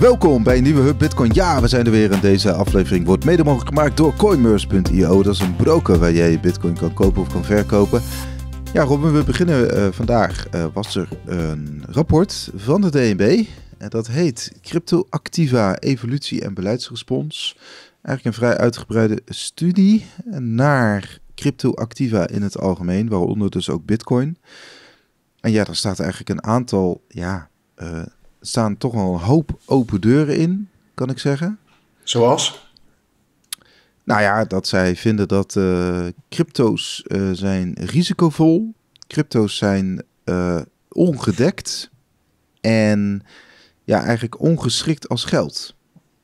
Welkom bij een nieuwe Hub Bitcoin. Ja, we zijn er weer en deze aflevering wordt mede mogelijk gemaakt door coinmerce.io. Dat is een broker waar jij je bitcoin kan kopen of kan verkopen. Ja, Robin, we beginnen eh, vandaag. Eh, was er een rapport van de DNB en dat heet Crypto Activa Evolutie en Beleidsrespons. Eigenlijk een vrij uitgebreide studie naar crypto activa in het algemeen, waaronder dus ook bitcoin. En ja, daar staat eigenlijk een aantal ja, eh, staan toch wel een hoop open deuren in, kan ik zeggen. Zoals? Nou ja, dat zij vinden dat eh, crypto's uh, zijn risicovol, crypto's zijn uh, ongedekt en ja, eigenlijk ongeschikt als geld.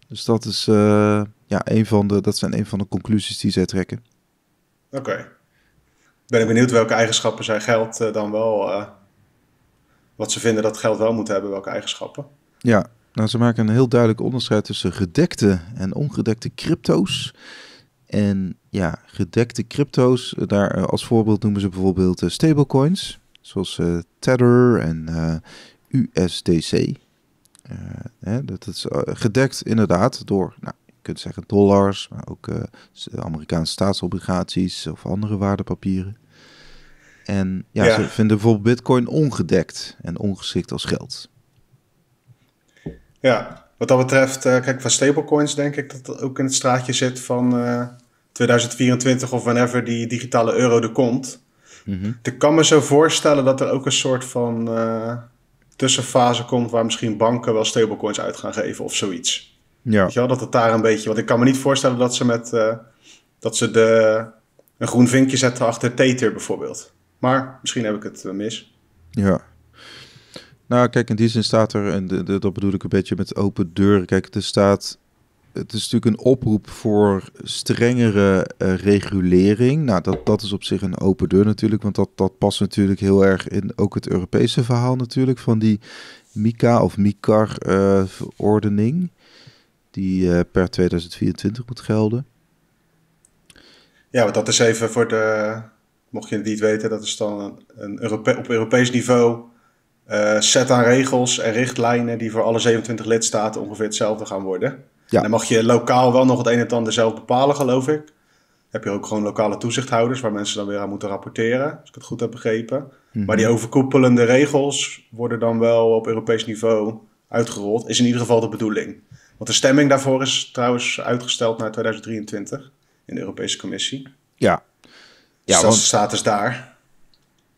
Dus dat is ja, een van de, dat zijn een van de conclusies die zij trekken. Oké. Ben ik benieuwd welke eigenschappen zijn geld dan wel wat ze vinden dat geld wel moet hebben, welke eigenschappen. Ja, nou ze maken een heel duidelijk onderscheid tussen gedekte en ongedekte crypto's. En ja, gedekte crypto's, eh, daar eh, als voorbeeld noemen ze bijvoorbeeld eh, stablecoins, zoals Tether en USDC. hè, dat is gedekt inderdaad door, nou, je kunt zeggen dollars, maar ook Amerikaanse staatsobligaties of andere waardepapieren. En ja, ze vinden bijvoorbeeld bitcoin ongedekt en ongeschikt als geld. Ja, wat dat betreft, eh, kijk, van stablecoins denk ik dat dat ook in het straatje zit van uh, eh, 2024 of whenever die digitale euro er komt. Mhm. Ik kan me zo voorstellen dat er ook een soort van eh, tussenfase komt waar misschien banken wel stablecoins uit gaan geven of zoiets. Ja. Weet je dat het daar een beetje. Want ik kan me niet voorstellen dat ze met dat ze de, een groen vinkje zetten achter Tether bijvoorbeeld. Maar misschien heb ik het eh, mis. Ja. Nou, kijk, in die zin staat er, en de, dat bedoel ik een beetje met open deur. Kijk, er staat het is natuurlijk een oproep voor strengere eh, regulering. Nou, dat, dat is op zich een open deur natuurlijk, want dat, dat past natuurlijk heel erg in ook het Europese verhaal natuurlijk van die MICA of MICAR-verordening, eh, die per 2024 moet gelden. Ja, want dat is even voor de mocht je het niet weten, dat is dan een, op Europees niveau eh, set aan regels en richtlijnen die voor alle 27 lidstaten ongeveer hetzelfde gaan worden. Ja. Dan mag je lokaal wel nog het een en het ander zelf bepalen, geloof ik. Heb je ook gewoon lokale toezichthouders waar mensen dan weer aan moeten rapporteren, als ik het goed heb begrepen. Mhm. Maar die overkoepelende regels worden dan wel op Europees niveau uitgerold, is in ieder geval de bedoeling. Want de stemming daarvoor is trouwens uitgesteld naar 2023 in de Europese Commissie. Ja, ja, want want, status daar.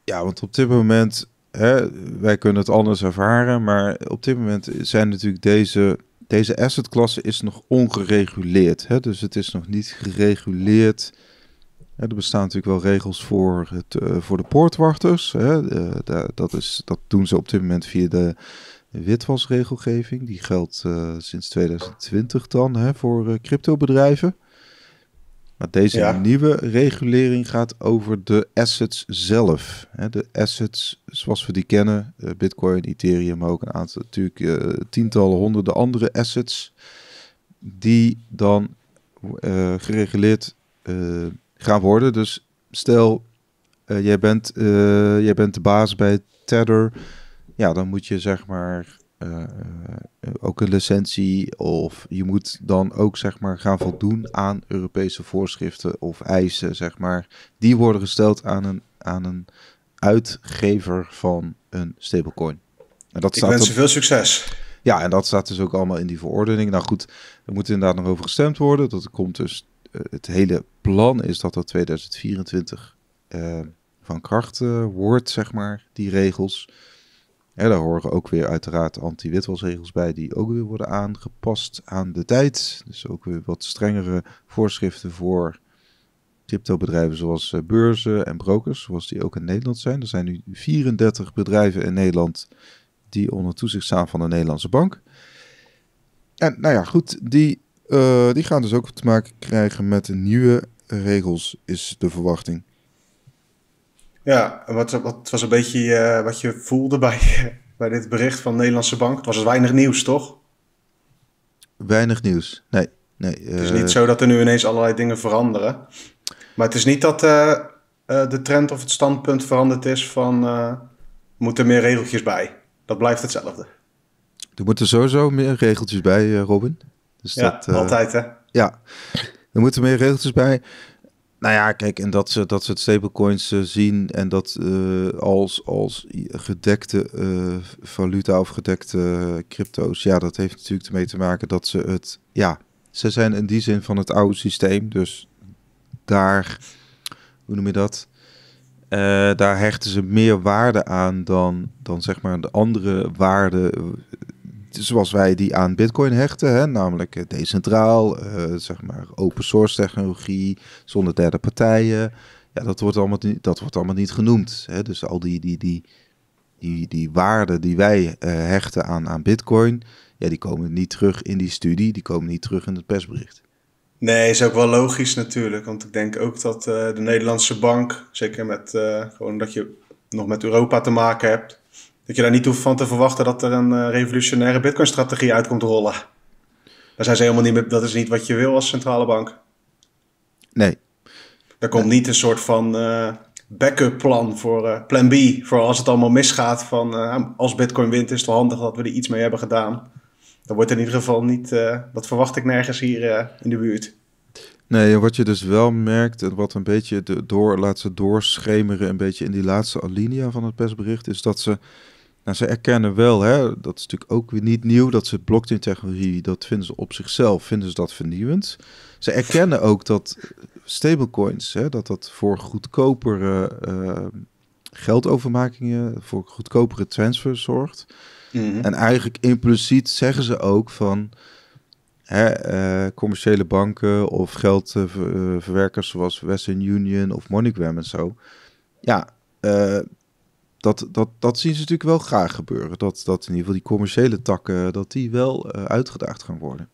Ja, want op dit moment, hè, wij kunnen het anders ervaren, maar op dit moment zijn natuurlijk deze, deze assetklasse is nog ongereguleerd. Hè? Dus het is nog niet gereguleerd. er bestaan natuurlijk wel regels voor, het, eh, voor de poortwachters. Hè? dat, is, dat doen ze op dit moment via de witwasregelgeving. Die geldt eh, sinds 2020 dan hè, voor eh, cryptobedrijven deze nieuwe regulering gaat over de assets zelf. De assets zoals we die kennen, eh, Bitcoin, Ethereum, maar ook een aantal, natuurlijk eh, tientallen, honderden andere assets, die dan eh, gereguleerd gaan worden. Dus stel, jij, bent, jij bent de baas bij Tether, ja, dan moet je zeg maar eh, eh, ook een licentie of je moet dan ook zeg maar gaan voldoen aan Europese voorschriften of eisen zeg maar die worden gesteld aan een aan een uitgever van een stablecoin. En dat Ik wens je veel succes. Ja, en dat staat dus ook allemaal in die verordening. Nou goed, er moet inderdaad nog over gestemd worden. Dat komt dus. Eh, het hele plan is dat dat 2024 van kracht wordt, zeg maar, die regels. En daar horen ook weer uiteraard anti-witwasregels bij, die ook weer worden aangepast aan de tijd. Dus ook weer wat strengere voorschriften voor cryptobedrijven zoals eh, beurzen en brokers, zoals die ook in Nederland zijn. Er zijn nu 34 bedrijven in Nederland die onder toezicht staan van de Nederlandse bank. En nou ja, goed, die, eh, die gaan dus ook te maken krijgen met de nieuwe regels, is de verwachting. Ja, wat, wat was een beetje eh, wat je voelde bij, bij dit bericht van de Nederlandse Bank? Het was dus weinig nieuws, toch? Weinig nieuws, nee. nee Het is eh, niet zo dat er nu ineens allerlei dingen veranderen. Maar het is niet dat eh, de trend of het standpunt veranderd is van... moeten meer regeltjes bij? Dat blijft hetzelfde. Er moeten sowieso meer regeltjes bij, Robin. Dus ja, altijd hè? Ja, er moeten meer regeltjes bij. Nou ja, kijk, en dat ze, dat ze het stablecoins eh, zien en dat eh, als, als gedekte eh, valuta of gedekte crypto's, ja, dat heeft natuurlijk ermee te maken dat ze het, ja, ze zijn in die zin van het oude systeem, dus daar, hoe noem je dat? daar hechten ze meer waarde aan dan, dan zeg maar de andere waarden zoals wij die aan Bitcoin hechten, hè, namelijk eh, decentraal, eh, zeg maar open source technologie, zonder derde partijen. Ja, dat wordt allemaal niet, dat wordt allemaal niet genoemd. Hè. Dus al die, die, die, die, die waarden die wij eh, hechten aan, aan Bitcoin, ja, die komen niet terug in die studie, die komen niet terug in het persbericht. Nee, is ook wel logisch natuurlijk. Want ik denk ook dat de Nederlandse bank, zeker met gewoon dat je nog met Europa te maken hebt, dat je daar niet hoeft van te verwachten dat er een eh, revolutionaire Bitcoin-strategie uit komt rollen. Daar zijn ze helemaal niet mee, dat is niet wat je wil als centrale bank. Nee. Er komt niet een soort van uh, backup plan voor eh, plan B. Voor als het allemaal misgaat. Van als Bitcoin wint, is het wel handig dat we er iets mee hebben gedaan. Dat wordt in ieder geval niet. dat verwacht ik nergens hier in de buurt. Nee, wat je dus wel merkt, en wat een beetje de door, laat ze doorschemeren, een beetje in die laatste alinea van het persbericht, is dat ze nou, ze erkennen wel, hè, dat is natuurlijk ook weer niet nieuw, dat ze blockchain-technologie, dat vinden ze op zichzelf, vinden ze dat vernieuwend. Ze erkennen ook dat stablecoins, hè, dat dat voor goedkopere uh, geldovermakingen, voor goedkopere transfers zorgt. Mhm. En eigenlijk impliciet zeggen ze ook van hè, eh, commerciële banken of geldverwerkers eh, zoals Western Union of MoneyGram en zo. Ja, dat, dat, dat zien ze natuurlijk wel graag gebeuren. Dat, dat in ieder geval die commerciële takken, dat die wel eh, uitgedaagd gaan worden.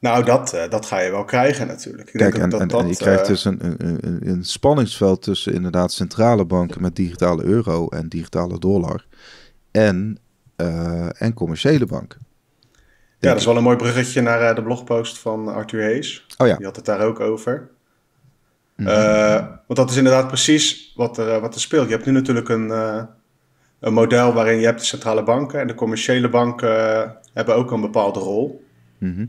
Nou, dat, eh, dat ga je wel krijgen natuurlijk. Ik Kijk, denk dat, en, dat, je krijgt eh, dus een, een, een, spanningsveld tussen inderdaad centrale banken met digitale euro en digitale dollar en, en commerciële banken. Ja, dat is wel een mooi bruggetje naar de blogpost van Arthur Hees. Oh ja. Die had het daar ook over. Mhm. Eh, want dat is inderdaad precies wat er, eh, wat er speelt. Je hebt nu natuurlijk een, eh, een model waarin je hebt de centrale banken en de commerciële banken hebben ook een bepaalde rol. Mhm.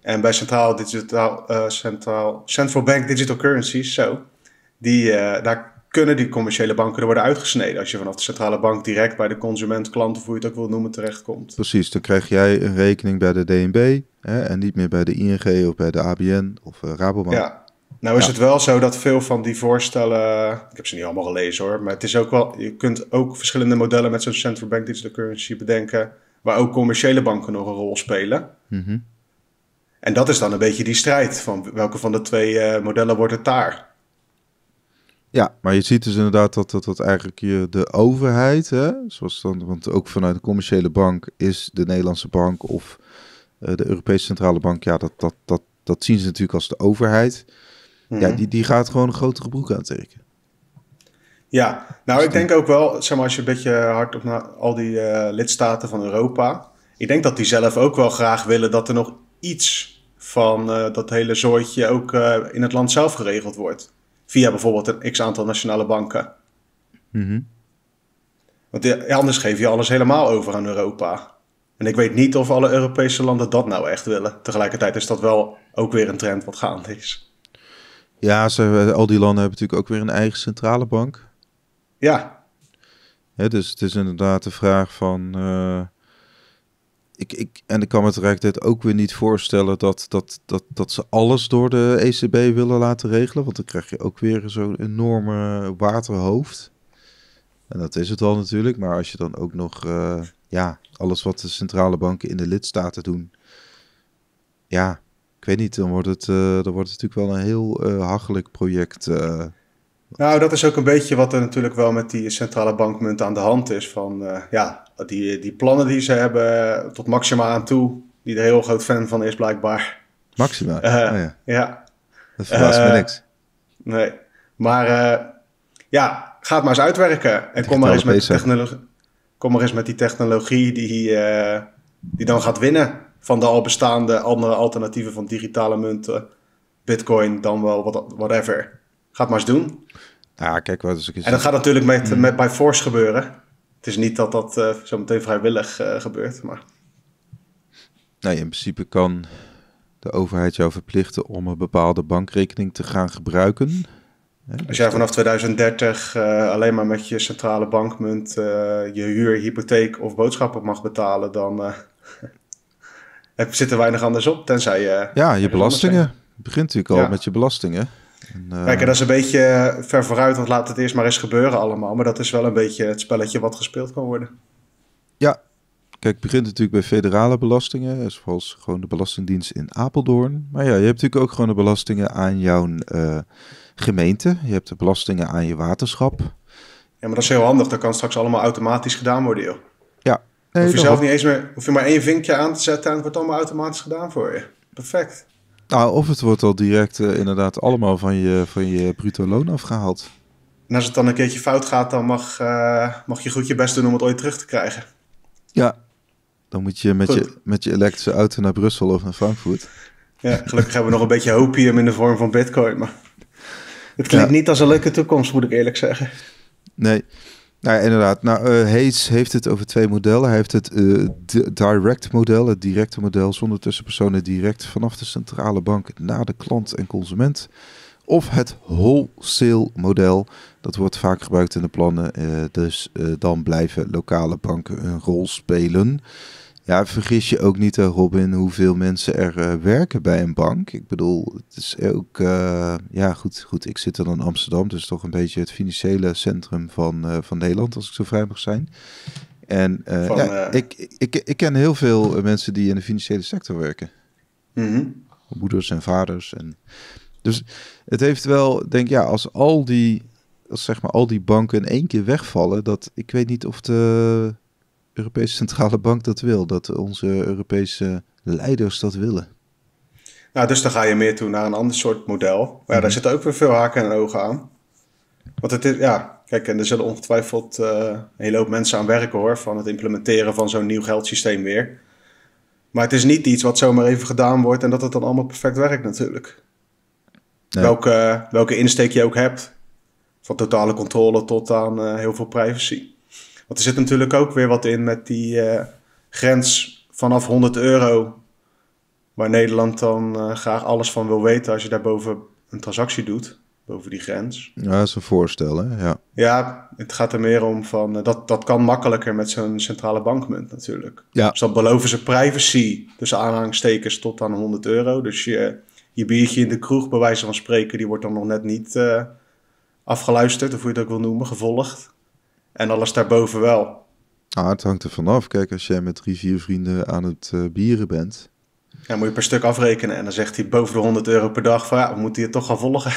En bij centraal digitaal, centraal, central bank digital currencies, zo, die, daar kunnen die commerciële banken er worden uitgesneden. Als je vanaf de centrale bank direct bij de consument, klant of hoe je het ook wil noemen, terechtkomt. Precies, dan krijg jij een rekening bij de DNB hè, en niet meer bij de ING of bij de ABN of Rabobank. Ja. Nou is het wel zo dat veel van die voorstellen, ik heb ze niet allemaal gelezen hoor, maar het is ook wel, je kunt ook verschillende modellen met zo'n central bank digital currency bedenken, waar ook commerciële banken nog een rol spelen. Mhm. En dat is dan een beetje die strijd van welke van de twee eh, modellen wordt het daar? Ja, maar je ziet dus inderdaad dat, dat, dat eigenlijk je de overheid, hè, zoals dan, want ook vanuit de commerciële bank is de Nederlandse bank of eh, de Europese Centrale Bank, ja, dat, dat, dat, dat zien ze natuurlijk als de overheid. Mhm. Ja, die, die gaat gewoon een grotere broek aantrekken. Ja, nou ik denk ook wel, zeg maar, als je een beetje hard op naar al die eh, lidstaten van Europa. Ik denk dat die zelf ook wel graag willen dat er nog iets van eh, dat hele zooitje ook eh, in het land zelf geregeld wordt. Via bijvoorbeeld een x aantal nationale banken. Mhm. Want anders geef je alles helemaal over aan Europa. En ik weet niet of alle Europese landen dat nou echt willen. Tegelijkertijd is dat wel ook weer een trend wat gaande is. Ja, eh, al die landen hebben natuurlijk ook weer een eigen centrale bank. Ja. dus het is inderdaad de vraag van... Eh, ik, ik, en ik kan me het ook weer niet voorstellen dat, dat, dat, dat ze alles door de ECB willen laten regelen. Want dan krijg je ook weer zo'n enorme waterhoofd. En dat is het al natuurlijk. Maar als je dan ook nog eh, ja, alles wat de centrale banken in de lidstaten doen. Ja, weet niet, dan wordt het, eh, dan wordt het natuurlijk wel een heel eh, hachelijk project. Eh. Nou, dat is ook een beetje wat er natuurlijk wel met die centrale bankmunt aan de hand is. Van ja, die, die plannen die ze hebben, tot Maxima aan toe, die er heel groot fan van is blijkbaar. Maxima? oh ja. ja. Dat verbaast me niks. Nee, maar ja, ga het maar eens uitwerken. En kom maar eens, met technologie, kom maar eens met die technologie die, die dan gaat winnen van de al bestaande andere alternatieven van digitale munten, bitcoin, dan wel whatever. Ga het maar eens doen. Ja, kijk wat is. En dat gaat natuurlijk met, mm. met by force gebeuren. Het is niet dat dat uh, zo meteen vrijwillig eh, gebeurt, maar. Nee, nou, in principe kan de overheid jou verplichten om een bepaalde bankrekening te gaan gebruiken. Dus Als jij vanaf 2030 eh, alleen maar met je centrale bankmunt je huur, hypotheek of boodschappen mag betalen, dan, er zit er weinig anders op, tenzij je... Eh, ja, je belastingen. begint natuurlijk al met je belastingen. En, eh, Kijk, en dat is een beetje eh, ver vooruit, want laat het eerst maar eens gebeuren allemaal. Maar dat is wel een beetje het spelletje wat gespeeld kan worden. Ja, kijk, het begint natuurlijk bij federale belastingen, zoals gewoon de Belastingdienst in Apeldoorn. Maar ja, je hebt natuurlijk ook gewoon de belastingen aan jouw gemeente. Je hebt de belastingen aan je waterschap. Ja, maar dat is heel handig. Dat kan straks allemaal automatisch gedaan worden, joh. Ja, hoef je zelf niet eens meer, hoef je maar één vinkje aan te zetten en het wordt allemaal automatisch gedaan voor je. Perfect. Nou, of het wordt al direct eh, inderdaad allemaal van je, van je bruto loon afgehaald. En als het dan een keertje fout gaat, dan mag, eh, mag je goed je best doen om het ooit terug te krijgen. Ja, dan moet je met, je, met je elektrische auto naar Brussel of naar Frankfurt. Ja, gelukkig hebben we nog een beetje hopium in de vorm van bitcoin, maar het klinkt niet als een leuke toekomst, moet ik eerlijk zeggen. Nee, ja, nou, inderdaad. Nou, uh, heeft het over twee modellen. Hij heeft het eh, direct model, het directe model zonder tussenpersonen direct vanaf de centrale bank naar de klant en consument. Of het wholesale model, dat wordt vaak gebruikt in de plannen. Eh, dus dan blijven lokale banken een rol spelen. Ja, vergis je ook niet, eh, Robin, hoeveel mensen er eh, werken bij een bank. Ik bedoel, het is ook, eh, ja goed, goed, ik zit dan in Amsterdam, dus toch een beetje het financiële centrum van, van Nederland, als ik zo vrij mag zijn. En ja, ik, ik, ik ken heel veel mensen die in de financiële sector werken. Mhm. Moeders en vaders. En... Dus het heeft wel, denk ja, als al die, als zeg maar al die banken in één keer wegvallen, dat ik weet niet of de Europese Centrale Bank dat wil, dat onze Europese leiders dat willen. Nou, dus dan ga je meer toe naar een ander soort model. Maar ja, daar mhm. zitten ook weer veel haken en ogen aan. Want het is, ja, kijk, en er zullen ongetwijfeld uh, een hele hoop mensen aan werken hoor, van het implementeren van zo'n nieuw geldsysteem weer. Maar het is niet iets wat zomaar even gedaan wordt en dat het dan allemaal perfect werkt natuurlijk. Welke, welke insteek je ook hebt, van totale controle tot aan eh, heel veel privacy. Want er zit natuurlijk ook weer wat in met die eh, grens vanaf 100 euro, waar Nederland dan eh, graag alles van wil weten als je daarboven een transactie doet, boven die grens. Ja, dat is een voorstel, hè? Ja, ja het gaat er meer om van, eh, dat, dat kan makkelijker met zo'n centrale bankmunt natuurlijk. Ja. Dus dan beloven ze privacy, tussen aanhangstekens tot aan 100 euro. Dus je, je biertje in de kroeg, bij wijze van spreken, die wordt dan nog net niet afgeluisterd, of hoe je het ook wil noemen, gevolgd en alles daarboven wel. Ah, het hangt er vanaf. Kijk, als jij met vrienden aan het eh, bieren bent. Ja, moet je per stuk afrekenen. En dan zegt hij boven de 100 euro per dag van ja, we moeten je toch gaan volgen.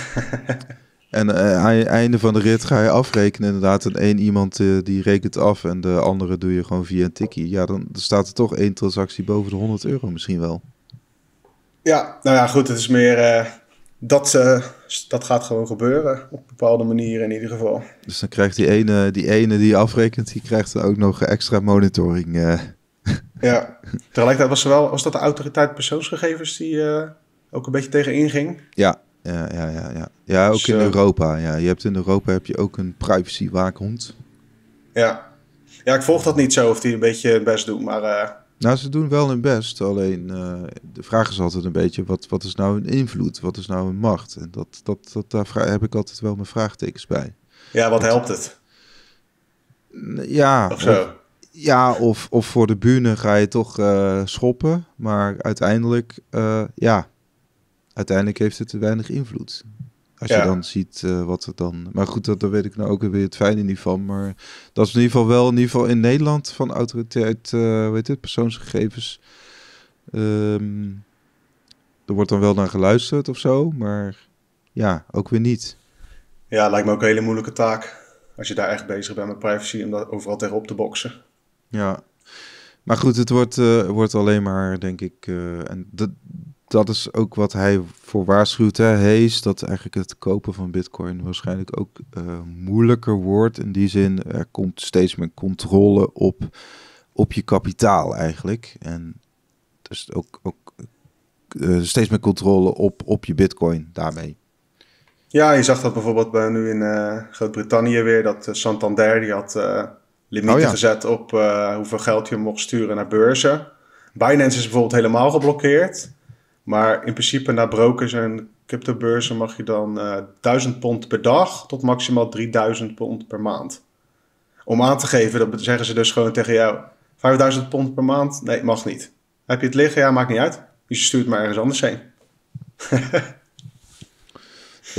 en uh, aan het einde van de rit ga je afrekenen. Inderdaad, en iemand eh, die rekent af en de andere doe je gewoon via een tikkie. Ja, dan, dan staat er toch één transactie boven de 100 euro misschien wel. Ja, nou ja, goed. Het is meer dat, dat gaat gewoon gebeuren op bepaalde manieren in ieder geval. Dus dan krijgt die ene die, ene die afrekent, die krijgt dan ook nog extra monitoring. Uh. Ja, tegelijkertijd was, wel, was dat de autoriteit persoonsgegevens die eh, ook een beetje tegen inging. Ja, ja, ja, ja. Ja, ja ook dus, in eh, Europa. Ja. Je hebt in Europa heb je ook een privacy waakhond. Ja. ja, ik volg dat niet zo of die een beetje het best doet, maar nou, ze doen wel hun best. Alleen eh, de vraag is altijd een beetje: wat, wat is nou hun invloed? Wat is nou hun macht? En dat, dat, dat, daar heb ik altijd wel mijn vraagtekens bij. Ja, wat helpt het? Ja. Of zo. ja, of, of voor de bühne ga je toch eh, schoppen. Maar uiteindelijk, eh, ja, uiteindelijk heeft het te weinig invloed. Als je dan ziet eh, wat er dan. Maar goed, dat, daar weet ik nou ook weer het fijne niet van. Maar dat is in ieder geval wel in, ieder geval in Nederland van autoriteit, weet eh, het, persoonsgegevens. Ehm, er wordt dan wel naar geluisterd of zo, maar ja, ook weer niet. Ja, lijkt me ook een hele moeilijke taak. Als je daar echt bezig bent met privacy, om dat overal tegenop te boksen. Ja, maar goed, het wordt, uh, wordt alleen maar, denk ik, en dat, dat is ook wat hij voor waarschuwt, hè, Hayes, dat eigenlijk het kopen van bitcoin waarschijnlijk ook eh, moeilijker wordt. In die zin, er komt steeds meer controle op, op je kapitaal eigenlijk. En dus ook, ook eh, steeds meer controle op, op je bitcoin daarmee. Ja, je zag dat bijvoorbeeld bij, nu in eh, Groot-Brittannië weer, dat Santander die had limieten oh gezet op hoeveel geld je mocht sturen naar beurzen. Binance is bijvoorbeeld helemaal geblokkeerd. Maar in principe naar brokers en cryptobeurzen mag je dan uh, eh, 1000 pond per dag tot maximaal 3000 pond per maand. Om aan te geven, dat zeggen ze dus gewoon tegen jou: 5000 pond per maand? Nee, mag niet. Heb je het liggen? Ja, maakt niet uit. je stuurt maar ergens anders heen.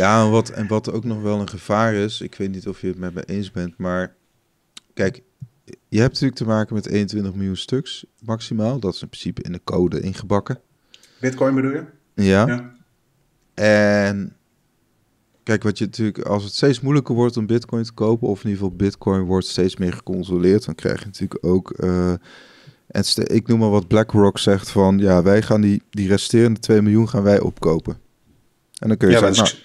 ja, en wat, en wat ook nog wel een gevaar is, ik weet niet of je het met me eens bent, maar kijk, je hebt natuurlijk te maken met 21 miljoen stuks maximaal. Dat is in principe in de code ingebakken. Bitcoin bedoel je? Ja. ja. En kijk, wat je natuurlijk, als het steeds moeilijker wordt om Bitcoin te kopen, of in ieder geval Bitcoin wordt steeds meer geconsolideerd, dan krijg je natuurlijk ook. Uh, en ik noem maar wat BlackRock zegt van ja, wij gaan die, die resterende 2 miljoen gaan wij opkopen. En dan kun je zeggen.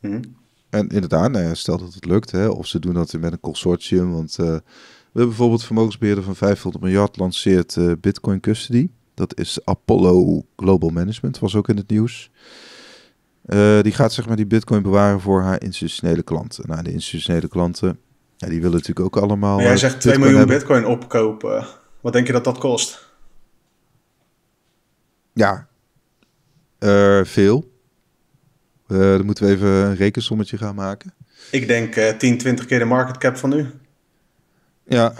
Nou, mhm. En inderdaad, nou stel dat het lukt, hè, of ze doen dat met een consortium. Want eh, we hebben bijvoorbeeld vermogensbeheerder van 500 miljard lanceert uh, Bitcoin Custody. Dat is Apollo Global Management, was ook in het nieuws. Eh, die gaat zeg maar die bitcoin bewaren voor haar institutionele klanten. Nou, de institutionele klanten, ja, die willen natuurlijk ook allemaal... Maar jij eh, zegt 2 miljoen bitcoin opkopen. Wat denk je dat dat kost? Ja, eh, veel. Uh, dan moeten we even een rekensommetje gaan maken. Ik denk 10, 20 keer de market cap van nu. Ja,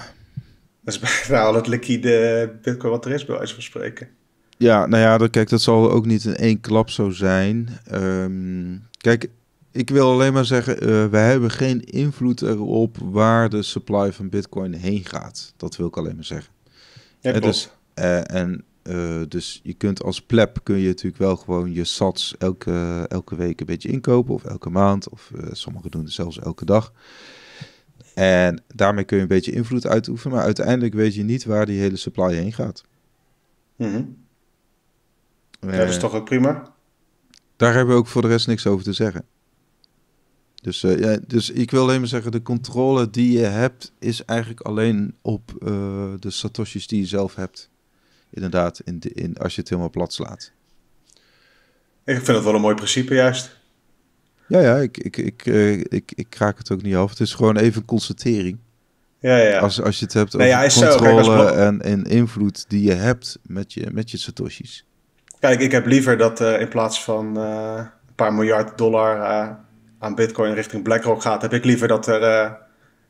dat is bijna al het liquide bitcoin wat er is, bij wijze van spreken. Ja, nou ja, dat, kijk, dat zal ook niet in één klap zo zijn. Ehm, kijk, ik wil alleen maar zeggen, uh, eh, wij hebben geen invloed erop waar de supply van bitcoin heen gaat. Dat wil ik alleen maar zeggen. Ja, dus, eh, en eh, dus je kunt als plep kun je natuurlijk wel gewoon je sats elke, elke week een beetje inkopen of elke maand. Of sommigen doen het zelfs elke dag. En daarmee kun je een beetje invloed uitoefenen, maar uiteindelijk weet je niet waar die hele supply heen gaat. Mm dat is eh, toch ook prima? Daar hebben we ook voor de rest niks over te zeggen. Dus, eh, ja, dus ik wil alleen maar zeggen, de controle die je hebt, is eigenlijk alleen op eh, de satoshis die je zelf hebt. Inderdaad, in de, in, als je het helemaal plat slaat. Ik vind dat wel een mooi principe juist. Ja, ja, ik, ik, ik, eh, ik, ik kraak het ook niet af. Het is gewoon even een constatering. Ja, ja. Als, als je het hebt over controle en, en, invloed die je hebt met je, met je satoshis. Kijk, ik heb liever dat eh, in plaats van eh, een paar miljard dollar aan bitcoin richting BlackRock gaat... heb ik liever dat er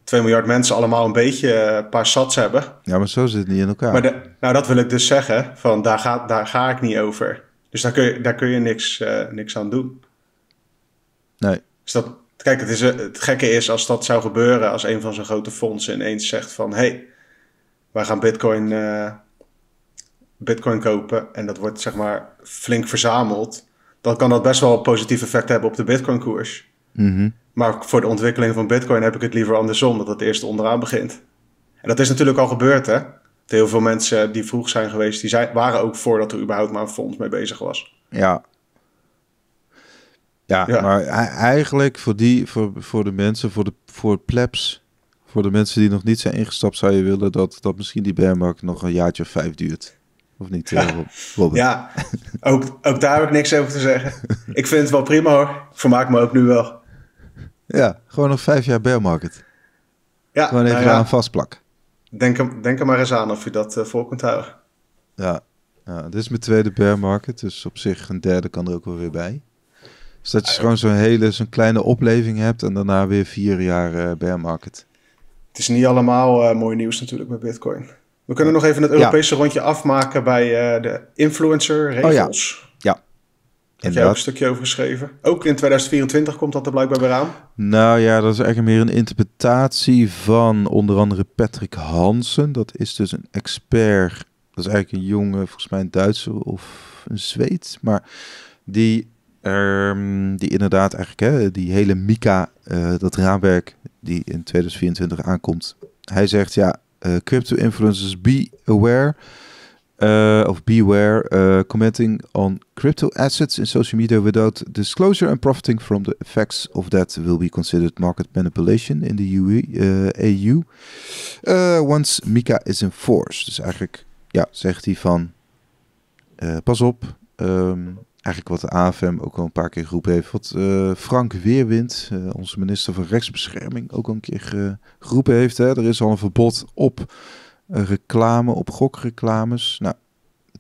2 miljard mensen allemaal een beetje een paar sats hebben. Ja, maar zo zit het niet in elkaar. Maar nou, dat wil ik dus zeggen. Van, daar, ga, daar ga ik niet over. Dus daar kun je, daar kun je niks, niks aan doen. Nee. Dus kijk, het, is, eh, het gekke is als dat zou gebeuren, als een van zijn grote fondsen ineens zegt van... hey, wij gaan bitcoin, eh, bitcoin kopen en dat wordt zeg maar flink verzameld... dan kan dat best wel een positief effect hebben op de Bitcoin koers. Mhm. Maar voor de ontwikkeling van bitcoin heb ik het liever andersom, dat het eerst onderaan begint. En dat is natuurlijk al gebeurd, hè? heel veel mensen die vroeg zijn geweest, die zijn, waren ook voordat er überhaupt maar een fonds mee bezig was. Ja, ja, maar eigenlijk voor, die, voor, voor de mensen, voor de voor plebs, voor de mensen die nog niet zijn ingestapt, zou je willen dat, dat misschien die market nog een jaartje of vijf duurt. Of niet, ja. Eh, ja, ook, ook daar heb ik niks over te zeggen. ik vind het wel prima hoor. Vermaak me ook nu wel. Ja, gewoon nog vijf jaar bear market. Ja, gewoon even nou aan vastplak. Denk, denk er maar eens aan of je dat uh, voor kunt houden. Ja. ja, dit is mijn tweede bear market, dus op zich een derde kan er ook wel weer bij. Dus dat je ah, gewoon zo'n hele, zo'n kleine opleving hebt en daarna weer vier jaar uh, bear market. Het is niet allemaal eh, mooi nieuws natuurlijk met Bitcoin. We kunnen nog even het Europese rondje afmaken bij eh, de influencer-regels. Oh, ja. Heb jij ook een stukje over geschreven? Ook in 2024 komt dat er blijkbaar weer aan. Nou ja, dat is eigenlijk meer een interpretatie van onder andere Patrick Hansen. Dat is dus een expert. Dat is eigenlijk een jonge, volgens mij een Duitse of een Zweed. Maar die Ehm, die inderdaad eigenlijk, hè, die hele Mika, eh, dat raamwerk die in 2024 aankomt. Hij zegt, ja, eh, crypto influencers be aware. Uh, of beware commenting on crypto assets in social media without disclosure and profiting from the effects of that will be considered market manipulation in the EU. once Mika is enforced. Dus eigenlijk ja, zegt hij van pas op, ehm, eigenlijk wat de AFM ook al een paar keer geroepen heeft. Wat eh, Frank Weerwind, eh, onze minister van Rechtsbescherming, ook al een keer geroepen heeft. Hè. Er is al een verbod op eh, reclame, op gokreclames. Nou,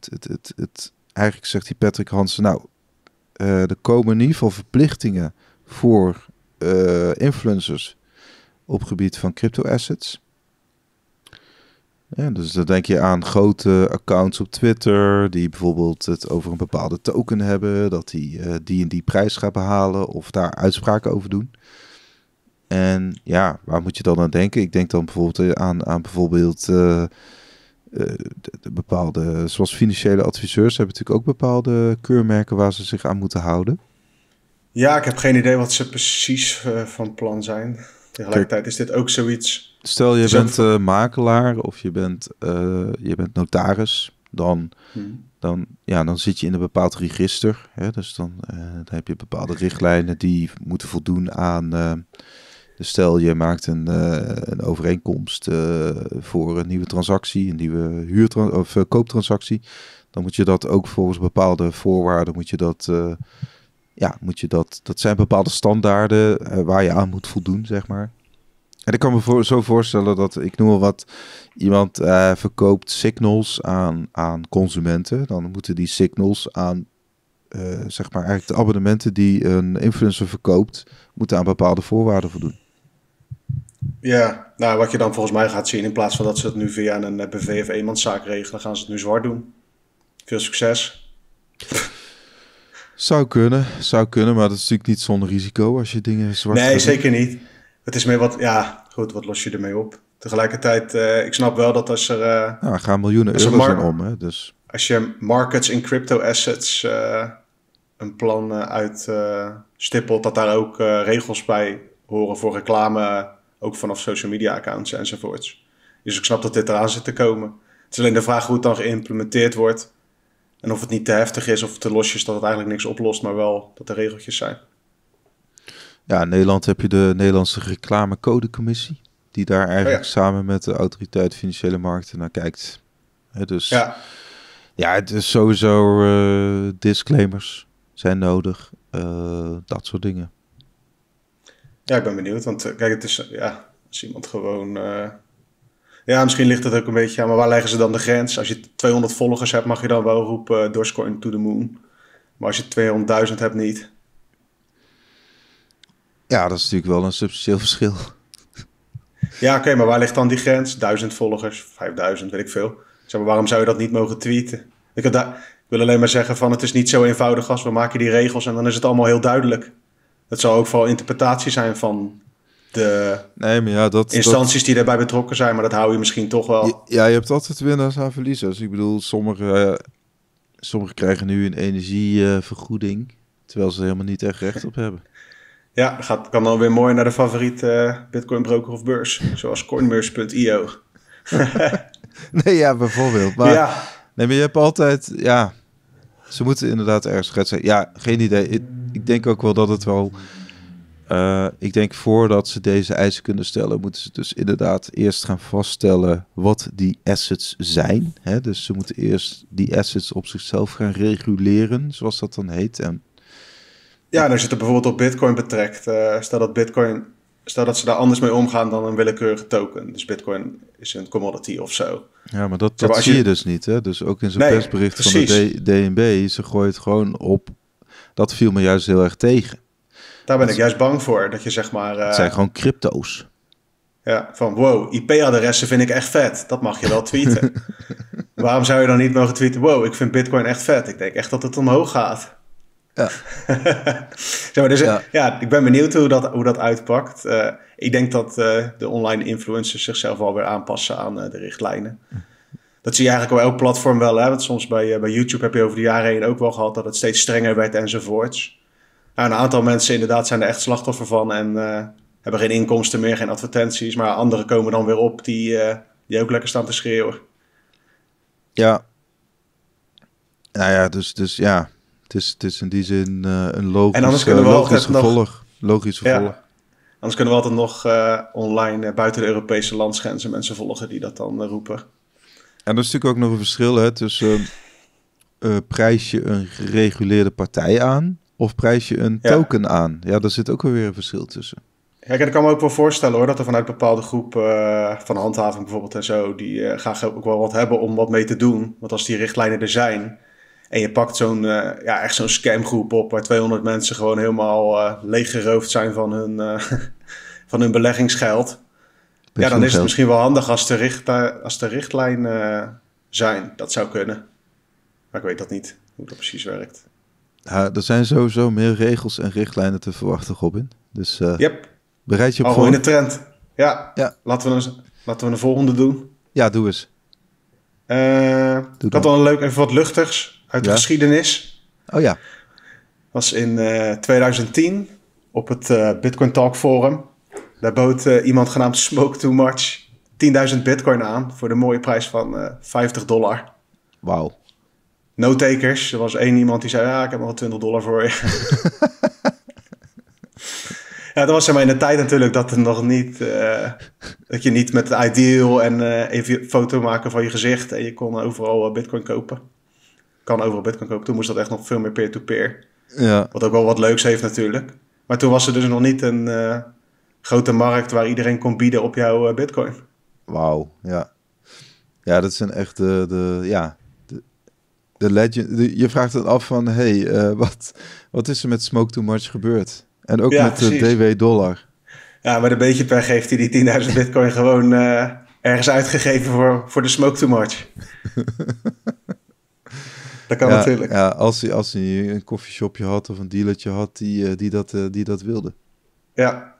het, het, het, eigenlijk zegt die Patrick Hansen, nou, er komen in ieder geval verplichtingen voor influencers op gebied van crypto assets dus dan denk je aan grote accounts op Twitter, die bijvoorbeeld het over een bepaalde token hebben, dat die eh, die en die prijs gaat behalen of daar uitspraken over doen. En ja, waar moet je dan aan denken? Ik denk dan bijvoorbeeld eh, aan, aan bijvoorbeeld eh, bepaalde, zoals financiële adviseurs hebben natuurlijk ook bepaalde keurmerken waar ze zich aan moeten houden. Ja, ik heb geen idee wat ze precies van plan zijn. Tegelijkertijd is dit ook zoiets Stel je bent eh, makelaar of je bent, eh, je bent notaris, dan, hmm. dan, ja, dan zit je in een bepaald register. Hè? Dus dan, eh, heb je bepaalde richtlijnen die moeten voldoen aan. dus stel je maakt een, een overeenkomst voor een nieuwe transactie, een nieuwe huur of kooptransactie. Dan moet je dat ook volgens bepaalde voorwaarden moet je dat ja, moet je dat, dat zijn bepaalde standaarden waar je aan moet voldoen, zeg maar. En ik kan me voor, zo voorstellen dat, ik noem al wat, iemand eh, verkoopt signals aan, aan consumenten. Dan moeten die signals aan, eh, zeg maar, eigenlijk de abonnementen die een influencer verkoopt, moeten aan bepaalde voorwaarden voldoen. Ja, nou wat je dan volgens mij gaat zien, in plaats van dat ze het nu via een BV eh, of eenmanszaak regelen, gaan ze het nu zwart doen. Veel succes. Zou kunnen, zou kunnen, maar dat is natuurlijk niet zonder risico als je dingen zwart Nee, zeker niet het is meer wat, ja, goed, wat los je ermee op? Tegelijkertijd, eh, ik snap wel dat als er... Uh, nou, gaan miljoenen euro's mar- om, hè, dus... Als je markets in crypto assets eh, een plan uit stippelt... dat daar ook regels bij horen voor reclame... ook vanaf social media accounts enzovoorts. Dus ik snap dat dit eraan zit te komen. Het is alleen de vraag hoe het dan geïmplementeerd wordt... en of het niet te heftig is of te losjes dat het eigenlijk niks oplost... maar wel dat er regeltjes zijn. Ja, in Nederland heb je de Nederlandse reclamecodecommissie. Die daar oh eigenlijk samen met de autoriteit financiële markten naar kijkt. dus ja. ja, het is sowieso eh, disclaimers zijn nodig. Eh, dat soort dingen. Ja, ik ben benieuwd. Want eh, kijk, het is ja, als iemand gewoon. ja, misschien ligt het ook een beetje aan, maar waar leggen ze dan de grens? Als je 200 volgers hebt, mag je dan wel roepen: scoring to the moon. Maar als je 200.000 hebt, niet. Ja, dat is natuurlijk wel een substantieel verschil. Ja, oké, maar waar ligt dan die grens? Duizend volgers, vijfduizend, weet ik veel. Zeg maar, waarom zou je dat niet mogen tweeten? Ik, ik wil alleen maar zeggen van, het is niet zo eenvoudig als we maken die regels en dan is het allemaal heel duidelijk. Het zal ook voor interpretatie zijn van de nee, maar ja, dat, instanties die daarbij betrokken zijn, maar dat hou je misschien toch wel. Ja, je hebt altijd winnaars en verliezers. Ik bedoel, eh, sommigen sommige krijgen nu een energievergoeding, terwijl ze helemaal niet echt recht op hebben. Ja, gaat, kan dan weer mooi naar de favoriete eh, Bitcoin broker of beurs, zoals coinbeurs.io nee, ja, bijvoorbeeld. Maar, ja. Nee, maar je hebt altijd, ja, ze moeten inderdaad ergens gered zijn. Ja, geen idee. Ik, denk ook wel dat het wel. Eh, ik denk voordat ze deze eisen kunnen stellen, moeten ze dus inderdaad eerst gaan vaststellen wat die assets zijn. Hè? Dus ze moeten eerst die assets op zichzelf gaan reguleren, zoals dat dan heet. En ja, en als je het bijvoorbeeld op Bitcoin betrekt, eh, stel dat Bitcoin, stel dat ze daar anders mee omgaan dan een willekeurige token. Dus Bitcoin is een commodity of zo. Ja, maar dat, zie je... dus niet. Hè? Dus ook in zo'n persbericht van de DNB, ze gooit gewoon op. Dat viel me juist heel erg tegen. Daar ben ik juist bang voor, dat je zeg maar... het eh, zijn gewoon crypto's. Ja, van wow, IP-adressen vind ik echt vet. Dat mag je wel tweeten. Waarom zou je dan niet mogen tweeten, wow, ik vind bitcoin echt vet. Ik denk echt dat het omhoog gaat. Ja. dus, eh, ja. ik ben benieuwd hoe dat, hoe dat uitpakt. Eh, ik denk dat eh, de online influencers zichzelf alweer aanpassen aan de richtlijnen. Dat zie je eigenlijk op elk platform wel. Hè? soms bij, bij YouTube heb je over de jaren heen ook wel gehad dat het steeds strenger werd enzovoorts. Nou, een aantal mensen inderdaad zijn er echt slachtoffer van en hebben geen inkomsten meer, geen advertenties. Maar anderen komen dan weer op die, die ook lekker staan te schreeuwen. Ja. Nou ja, dus, dus ja, het is, in die zin eh, een logisch, en anders eh, kunnen we logisch gevolg. logisch gevolg. anders kunnen we altijd nog eh, online buiten de Europese landsgrenzen mensen volgen die dat dan roepen. En dat is natuurlijk ook nog een verschil hè, tussen prijs je een gereguleerde partij aan of prijs je een token aan. Ja, daar zit ook weer een verschil tussen. Ja, ik kan me ook wel voorstellen hoor, dat er vanuit bepaalde groepen van handhaving bijvoorbeeld en zo, die uh, graag ook wel wat hebben om wat mee te doen. Want als die richtlijnen er zijn, en je pakt zo'n eh, ja, echt zo'n scamgroep op waar 200 mensen gewoon helemaal uh, leeggeroofd zijn van hun, eh, van hun beleggingsgeld. Ja, dan is het misschien wel handig als de, richt, als de richtlijn zijn. Dat zou kunnen. Maar ik weet dat niet, hoe dat precies werkt. Ja, er zijn sowieso meer regels en richtlijnen te verwachten, Robin. Dus yep. bereid je op Al in de trend. Ja, ja. Laten, we een, laten we een volgende doen. Ja, doe eens ik eh, had dan een leuk, even wat luchtigs uit de geschiedenis. Oh ja. was in 2010 eh, op het eh, Bitcoin Talk Forum. Daar bood iemand genaamd Smoke Too Much 10.000 bitcoin aan voor de mooie prijs van 50 dollar. Wauw. No takers. Er was één iemand die zei, ja, ik heb nog 20 dollar voor je. dat was er maar in de tijd natuurlijk dat het nog niet. Eh, dat je niet met het ideal en eh, even een foto maken van je gezicht. En je kon overal eh, Bitcoin kopen. Kan overal Bitcoin kopen. Toen moest dat echt nog veel meer peer-to-peer. ja. Wat ook wel wat leuks heeft natuurlijk. Maar toen was er dus nog niet een grote markt waar iedereen kon bieden op jouw Bitcoin. Wauw, ja. Ja, dat zijn echt de. de ja, de legend, je vraagt het af van, hey, wat, wat is er met Smoke Too Much gebeurd? En ook met de DW dollar. Ja, maar een beetje per heeft hij die 10.000 bitcoin gewoon eh, ergens uitgegeven voor, voor de smoke too much. dat kan natuurlijk. Ja, als hij, als hij een koffieshopje had of een dealertje had die, eh, die, dat, eh, die dat wilde. Ja.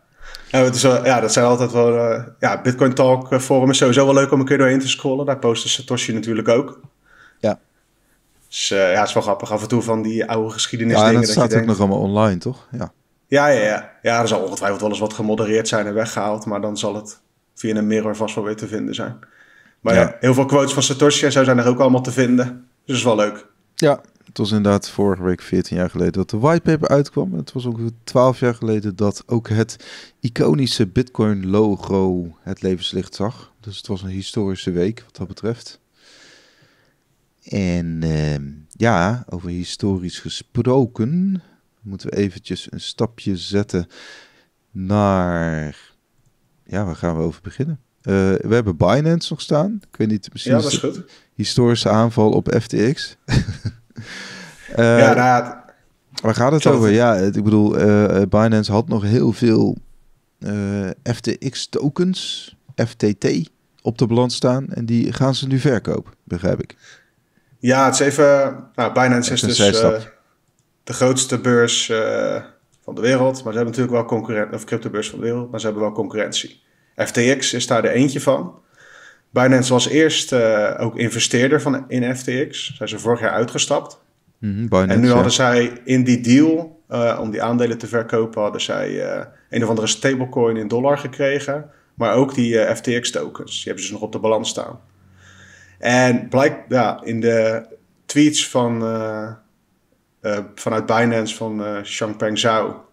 Ja, het is ja, dat zijn altijd wel... ja, Bitcoin Talk forum is sowieso wel leuk om een keer doorheen te scrollen. Daar posten Satoshi natuurlijk ook. Ja. Dus ja, het is wel grappig af en toe van die oude geschiedenis ja, en dat, dat staat ook nog allemaal online, toch? Ja. Ja, ja, ja. ja, er zal ongetwijfeld wel eens wat gemodereerd zijn en weggehaald. Maar dan zal het via een mirror vast wel weer te vinden zijn. Maar ja, heel veel quotes van Satoshi zo zijn er ook allemaal te vinden. Dus dat is wel leuk. Ja, het was inderdaad vorige week 14 jaar geleden dat de whitepaper uitkwam. Het was ongeveer 12 jaar geleden dat ook het iconische Bitcoin-logo het levenslicht zag. Dus het was een historische week wat dat betreft. En ehm, ja, over historisch gesproken moeten we eventjes een stapje zetten naar... Ja, waar gaan we over beginnen? Eh, we hebben Binance nog staan. Ik weet niet, misschien ja, dat is goed. historische aanval op FTX. Eh, ja, nou, waar gaat het over? Ja, ik bedoel, eh, Binance had nog heel veel FTX-tokens, FTT, op de balans staan. En die gaan ze nu verkopen, begrijp ik. Ja, het is even... Nou, Binance is dus de grootste beurs eh, van de wereld. Maar ze hebben natuurlijk wel concurrentie, of cryptobeurs van de wereld, maar ze hebben wel concurrentie. FTX is daar de eentje van. Binance was eerst eh, ook investeerder van, in FTX. Zijn ze vorig jaar uitgestapt. Mm Binance, en nu hadden zij in die deal, eh, om die aandelen te verkopen, hadden zij een of andere stablecoin in dollar gekregen. Maar ook die FTX tokens. Die hebben ze dus nog op de balans staan. En blijkt ja, in de tweets van eh, vanuit Binance van uh, eh, Changpeng Zhao.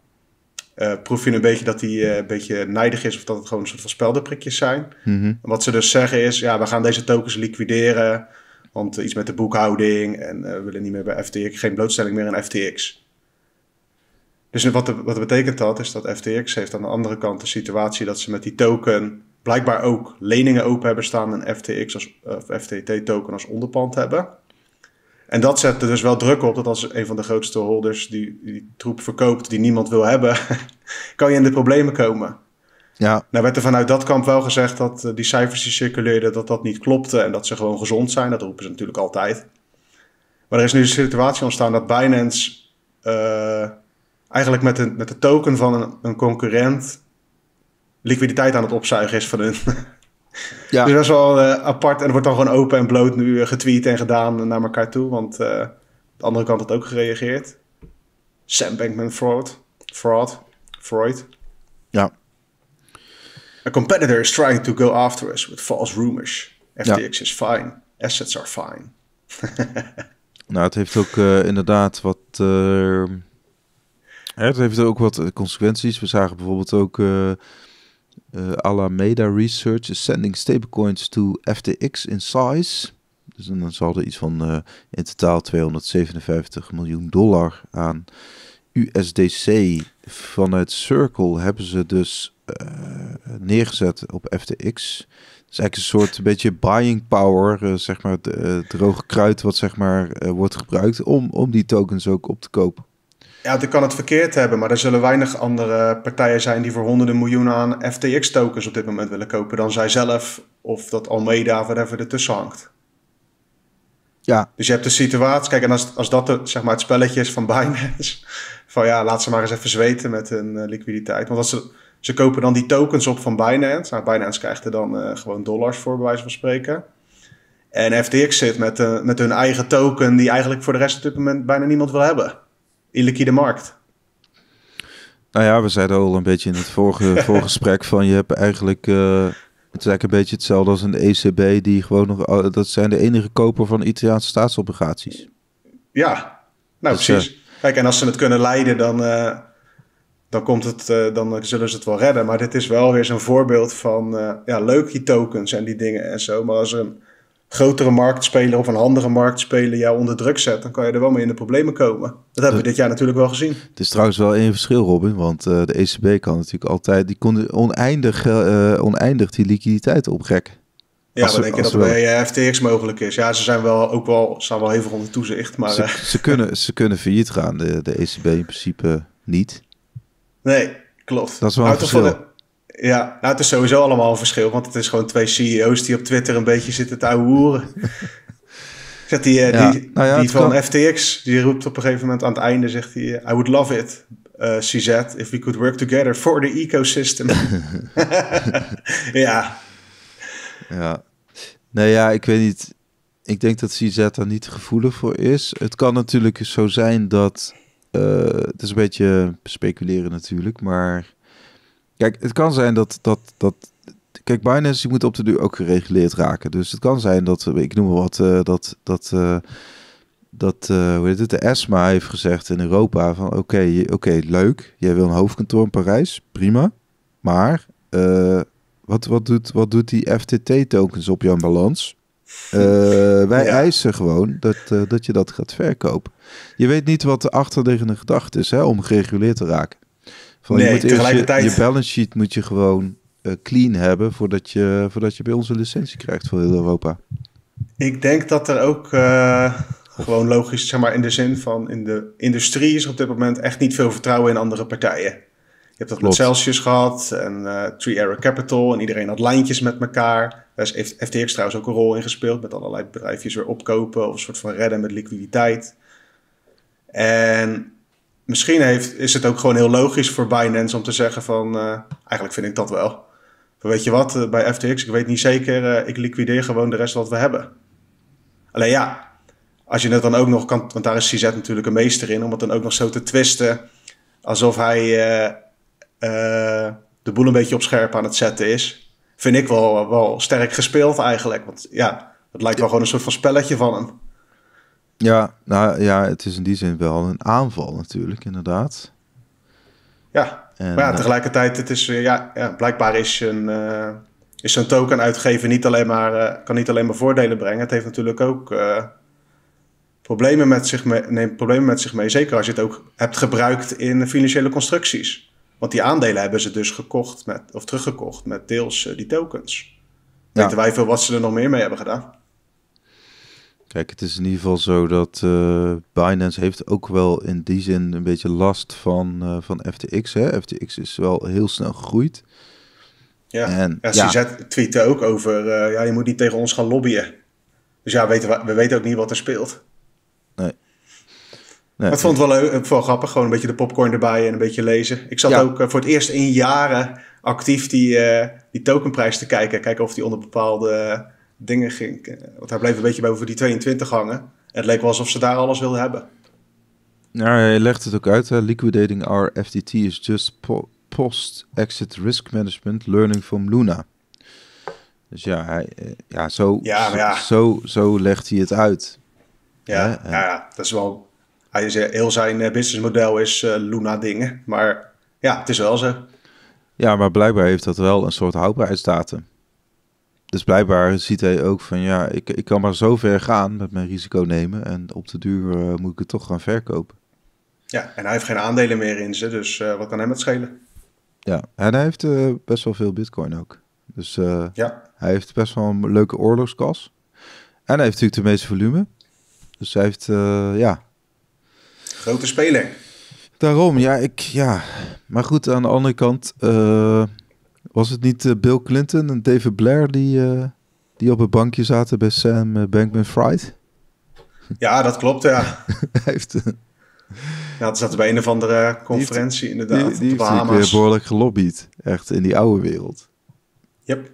Eh, proef je een beetje dat hij een beetje neidig is of dat het gewoon een soort van speldenprikjes zijn. Mhm. wat ze dus zeggen is, ja, we gaan deze tokens liquideren, want iets met de boekhouding en we willen niet meer bij FTX, geen blootstelling meer aan FTX. Dus wat, wat betekent dat, is dat FTX heeft aan de andere kant de situatie dat ze met die token blijkbaar ook leningen open hebben staan en FTX als, of FTT token als onderpand hebben. En dat zet er dus wel druk op dat als een van de grootste holders die, die troep verkoopt die niemand wil hebben, kan je in de problemen komen. Ja. Nou werd er vanuit dat kamp wel gezegd dat eh, die cijfers die circuleerden, dat dat niet klopte en dat ze gewoon gezond zijn. Dat roepen ze natuurlijk altijd. Maar er is nu een situatie ontstaan dat Binance eh, eigenlijk met de, met de token van een, een concurrent liquiditeit aan het opzuigen is van hun. Ja. Dus dat is wel eh, apart. En het wordt dan gewoon open en bloot nu eh, getweet en gedaan naar elkaar toe. Want eh, de andere kant had ook gereageerd. Sam Bankman fraud. Fraud. Freud. Ja. A competitor is trying to go after us with false rumors. FTX is fine. Assets are fine. nou, het heeft ook inderdaad wat... het heeft ook wat consequenties. We zagen bijvoorbeeld ook... Eh, Alameda Research is sending stablecoins to FTX in size. Dus dan zal er iets van eh, in totaal 257 miljoen dollar aan USDC vanuit Circle hebben ze dus eh, neergezet op FTX. is eigenlijk een soort beetje buying power, zeg maar, het droge kruid wat zeg maar wordt gebruikt om, om die tokens ook op te kopen. Ja, dan kan het verkeerd hebben, maar er zullen weinig andere partijen zijn die voor honderden miljoenen aan FTX-tokens op dit moment willen kopen dan zijzelf of dat Almeida of whatever ertussen hangt. Ja. Dus je hebt de situatie, kijk, en als, als dat de, zeg maar het spelletje is van Binance, van ja, laat ze maar eens even zweten met hun eh, liquiditeit. Want als ze, ze kopen dan die tokens op van Binance, nou, Binance krijgt er dan eh, gewoon dollars voor, bij wijze van spreken. En FTX zit met, uh, met hun eigen token, die eigenlijk voor de rest op dit moment bijna niemand wil hebben illiquide markt. Nou ja, we zeiden al een beetje in het vorige voorgesprek van je hebt eigenlijk... Eh, het is eigenlijk een beetje hetzelfde als een ECB die gewoon nog... Eh, dat zijn de enige koper van Italiaanse staatsobligaties. Ja, nou dus, precies. Eh, Kijk, en als ze het kunnen leiden, dan, dan, komt het, dan zullen ze het wel redden. Maar dit is wel weer zo'n voorbeeld van, ja, leuk die tokens en die dingen en zo. Maar als er een grotere marktspeler of een andere marktspeler jou onder druk zet, dan kan je er wel mee in de problemen komen. Dat hebben we dit jaar natuurlijk wel gezien. Het is trouwens wel één verschil, Robin, want eh, de ECB kan natuurlijk altijd, die kon oneindig, eh, oneindig die liquiditeit opgrekken. Ja, we denken denk dat bij eh, FTX mogelijk is? Ja, ze zijn wel ook wel, staan wel even onder toezicht, maar... Ze, ze kunnen, ze kunnen failliet gaan, de, de ECB in principe niet. Nee, klopt. Dat is wel een verschil. Ja, nou, het is sowieso allemaal een verschil. Want het is gewoon twee CEO's die op Twitter een beetje zitten te ouwehoeren. zegt die, eh, die, nou ja, die van FTX, die roept op een gegeven moment aan het einde, zegt hij... I would love it, eh, CZ, if we could work together for the ecosystem. ja. Ja. Nou ja, ik weet niet. Ik denk dat CZ daar niet gevoelig voor is. Het kan natuurlijk zo zijn dat... Eh, het is een beetje speculeren natuurlijk, maar Kijk, het kan zijn dat, dat, dat Kijk, Binance die moet op de duur ook gereguleerd raken. Dus het kan zijn dat, ik noem wel wat, eh, dat, dat, eh, dat eh, hoe heet het, de ESMA heeft gezegd in Europa van oké, oké, leuk, jij wil een hoofdkantoor in Parijs, prima. Maar wat, wat, doet, wat doet die FTT-tokens op jouw balans? wij eisen gewoon dat, dat je dat gaat verkopen. Je weet niet wat de achterliggende gedachte is hè, om gereguleerd te raken. Van, nee, je tegelijkertijd... Je, je, balance sheet moet je gewoon eh, clean hebben voordat je, voordat je bij ons een licentie krijgt voor heel Europa. Ik denk dat er ook eh, gewoon logisch, zeg maar, in de zin van in de industrie is op dit moment echt niet veel vertrouwen in andere partijen. Je hebt dat met Celsius gehad en uh, Three Arrow Capital en iedereen had lijntjes met elkaar. Daar is FTX trouwens ook een rol in gespeeld met allerlei bedrijfjes weer opkopen of een soort van redden met liquiditeit. En misschien heeft, is het ook gewoon heel logisch voor Binance om te zeggen van... Eh, eigenlijk vind ik dat wel. Maar weet je wat, eh, bij FTX, ik weet niet zeker, eh, ik liquideer gewoon de rest wat we hebben. Alleen ja, als je het dan ook nog kan... Want daar is CZ natuurlijk een meester in, om het dan ook nog zo te twisten... alsof hij de boel een beetje op scherp aan het zetten is... vind ik wel, wel sterk gespeeld eigenlijk, want ja... Het lijkt wel gewoon een soort van spelletje van hem. Ja, nou ja, het is in die zin wel een aanval natuurlijk, inderdaad. Ja, maar eh, tegelijkertijd, het is, eh, ja, blijkbaar is een, eh, is een token uitgeven niet alleen maar, kan niet alleen maar voordelen brengen. Het heeft natuurlijk ook problemen met zich mee, neemt problemen met zich mee. Zeker als je het ook hebt gebruikt in financiële constructies. Want die aandelen hebben ze dus gekocht met, of teruggekocht met deels die tokens. Ja. Weten wij veel wat ze er nog meer mee hebben gedaan? Kijk, het is in ieder geval zo dat eh, Binance heeft ook wel in die zin een beetje last van, eh, van FTX. Hè? FTX is wel heel snel gegroeid. Ja, en, ja, ja. tweette ook over, eh, ja, je moet niet tegen ons gaan lobbyen. Dus ja, weten we, we weten ook niet wat er speelt. Nee. nee dat vond het wel, leuk, wel grappig, gewoon een beetje de popcorn erbij en een beetje lezen. Ik zat ook voor het eerst in jaren actief die, die tokenprijs te kijken. Kijken of die onder bepaalde dingen ging. Eh, want hij bleef een beetje bij over die 22 hangen. En het leek wel alsof ze daar alles wilden hebben. Ja, nou, hij legt het ook uit. Liquidating our FTT is just post-exit risk management learning from Luna. Dus ja, hij, eh, ja, zo, Zo, zo legt hij het uit. Ja, ja, dat is wel... Hij is, eh, heel zijn businessmodel is Luna dingen. Maar ja, het is wel zo. Ja, maar blijkbaar heeft dat wel een soort houdbaarheidsdatum. Dus blijkbaar ziet hij ook van ja, ik, ik kan maar zo ver gaan met mijn risico nemen. En op de duur eh, moet ik het toch gaan verkopen. Ja, en hij heeft geen aandelen meer in ze, dus eh, wat kan hem het schelen? Ja, en hij heeft eh, best wel veel bitcoin ook. Dus ja. hij heeft best wel een leuke oorlogskas. En hij heeft natuurlijk de meeste volume. Dus hij heeft, ja... Grote speler. Daarom, ja, ik, ja. Maar goed, aan de andere kant was het niet eh, Bill Clinton en David Blair die, eh, die op het bankje zaten bij Sam eh, Bankman-Fried? Ja, dat klopt, ja. heeft, ja, zat bij een of andere conferentie inderdaad. Die, die heeft weer behoorlijk gelobbyd, echt, in die oude wereld. Yep.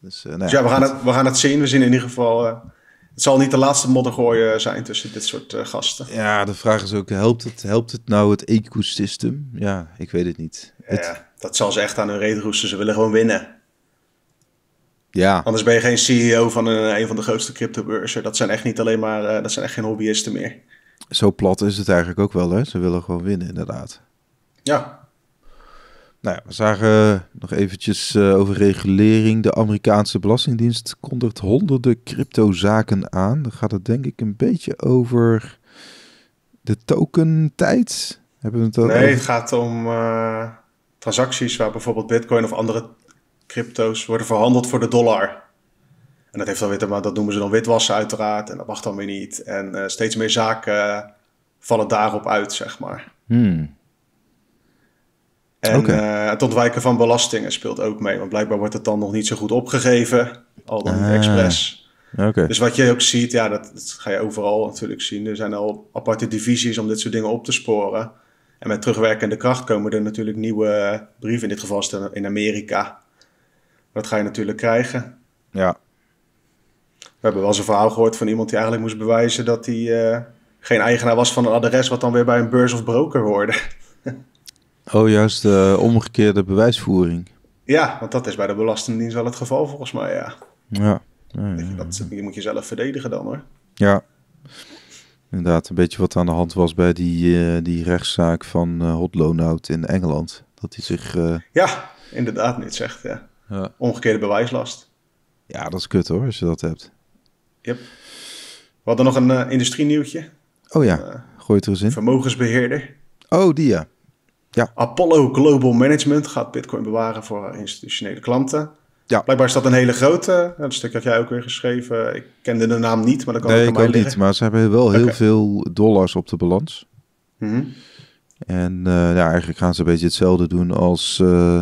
Dus, nou dus ja, we gaan, het, we gaan het zien. We zien in ieder geval... het zal niet de laatste moddergooien zijn tussen dit soort gasten. Ja, de vraag is ook, helpt het, helpt het nou het ecosysteem? Ja, ik weet het niet. ja dat zal ze echt aan hun reet roesten. Ze willen gewoon winnen. Ja. Anders ben je geen CEO van een, een van de grootste cryptobeurzen. Dat zijn echt niet alleen maar, eh, dat zijn echt geen hobbyisten meer. Zo plat is het eigenlijk ook wel, hè? Ze willen gewoon winnen, inderdaad. Ja. Nou ja, we zagen eh, nog eventjes eh, over regulering. De Amerikaanse Belastingdienst kondigt honderden cryptozaken aan. Dan gaat het denk ik een beetje over de tokentijd. Hebben we het Nee, het gaat om transacties waar bijvoorbeeld bitcoin of andere crypto's worden verhandeld voor de dollar. En dat heeft dan weer, maar dat noemen ze dan witwassen uiteraard. En dat mag dan weer niet. En eh, steeds meer zaken eh, vallen daarop uit, zeg maar. Hmm. En eh, het ontwijken van belastingen speelt ook mee. Want blijkbaar wordt het dan nog niet zo goed opgegeven. Al dan niet ah. expres. Dus wat je ook ziet, ja, dat, ga je overal natuurlijk zien. Er zijn al aparte divisies om dit soort dingen op te sporen. En met terugwerkende kracht komen er natuurlijk nieuwe brieven. In dit geval is in Amerika. Dat ga je natuurlijk krijgen. Ja. We hebben wel eens een verhaal gehoord van iemand die eigenlijk moest bewijzen dat hij eh, geen eigenaar was van een adres, wat dan weer bij een beurs of broker hoorde. oh, juist de omgekeerde bewijsvoering. Ja, want dat is bij de Belastingdienst wel het geval volgens mij, ja. Ja. je moet jezelf verdedigen dan hoor. Ja inderdaad een beetje wat aan de hand was bij die, eh, die rechtszaak van eh, Hot Loanout in Engeland. Dat hij zich... Eh, ja, inderdaad niet zegt, ja. Omgekeerde bewijslast. Ja, dat is kut hoor, als je dat hebt. Yep. We hadden nog een industrie nieuwtje. Oh ja, gooi het er eens in. Vermogensbeheerder. Oh, die ja. ja. Apollo Global Management gaat bitcoin bewaren voor institutionele klanten. Ja. Blijkbaar is dat een hele grote. Dat stuk had jij ook weer geschreven. Ik kende de naam niet, maar dat kan nee, ik ook niet. Maar ze hebben wel heel veel dollars op de balans. Mhm. En eh, eigenlijk gaan ze een beetje hetzelfde doen als eh,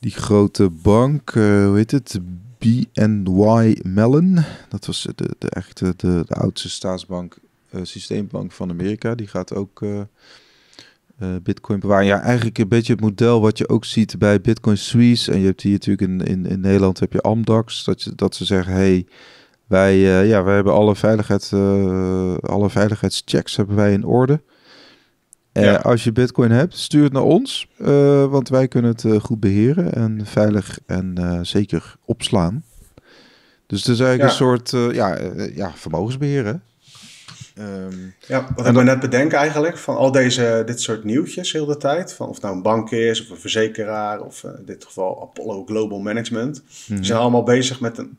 die grote bank. Eh, hoe heet het? BNY Mellon. Dat was de, de echte, de, de oudste staatsbank, systeembank van Amerika. Die gaat ook eh, Bitcoin bewaren. Ja, eigenlijk een beetje het model wat je ook ziet bij Bitcoin Suisse. En je hebt hier natuurlijk in, in, Nederland heb je Amdax. Dat, je, dat ze zeggen, hey, wij, eh, ja, wij hebben alle, veiligheid, eh, alle veiligheidschecks hebben wij in orde. Ja. Als je Bitcoin hebt, stuur het naar ons. want wij kunnen het goed beheren en veilig en zeker opslaan. Dus er is eigenlijk ja. een soort ja, ja, vermogensbeheer. Ehm, ja, wat ik me net bedenk eigenlijk, van al deze, dit soort nieuwtjes heel de tijd, van of het nou een bank is, of een verzekeraar, of eh, in dit geval Apollo Global Management, mm. die zijn allemaal bezig met een,